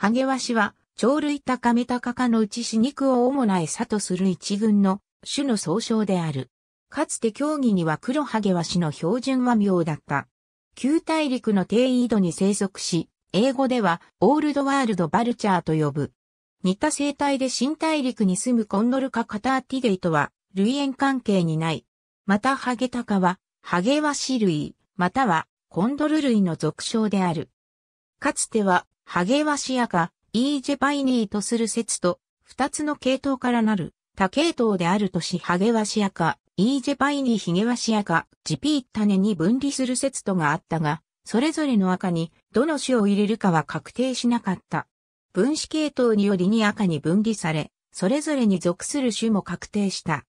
ハゲワシは、鳥類高メタカ科のうち死肉を主な餌とする一群の種の総称である。かつて競技には黒ハゲワシの標準は妙だった。旧大陸の低緯度に生息し、英語ではオールドワールドバルチャーと呼ぶ。似た生態で新大陸に住むコンドルカカターティデイとは類縁関係にない。またハゲタカはハゲワシ類、またはコンドル類の俗称である。かつてはハゲワシアカ、イージェパイニーとする説と、二つの系統からなる、他系統であるとしハゲワシアカ、イージェパイニーヒゲワシアカ、ジピータネに分離する説とがあったが、それぞれの赤にどの種を入れるかは確定しなかった。分子系統によりに赤に分離され、それぞれに属する種も確定した。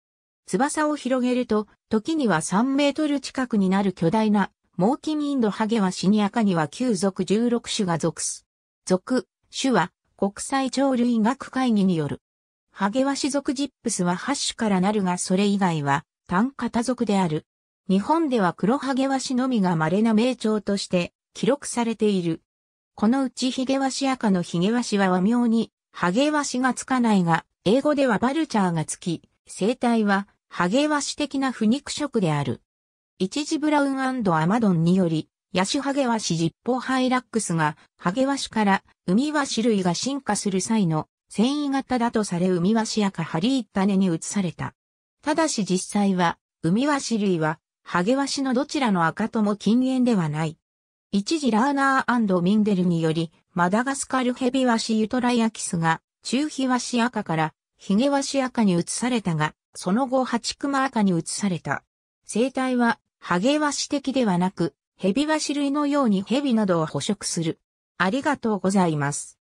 翼を広げると、時には3メートル近くになる巨大な、モーキインドハゲワシにカには9属16種が属す。属、種は国際鳥類学会議による。ハゲワシ属ジップスは8種からなるがそれ以外は単型属である。日本では黒ハゲワシのみが稀な名鳥として記録されている。このうちヒゲワシ赤のヒゲワシは和名にハゲワシがつかないが、英語ではバルチャーがつき、生態はハゲワシ的な不肉食である。一時ブラウンアマドンにより、ヤシハゲワシジッポハイラックスが、ハゲワシからウミワシ類が進化する際の繊維型だとされウミワシやカハリータネに移された。ただし実際は、ウミワシ類は、ハゲワシのどちらの赤とも禁煙ではない。一時ラーナーミンデルにより、マダガスカルヘビワシユトラヤキスが、中皮ワシ赤からヒゲワシ赤に移されたが、その後ハチクマ赤に移された。生態は、ハゲワシ的ではなく、蛇は種類のように蛇などを捕食する。ありがとうございます。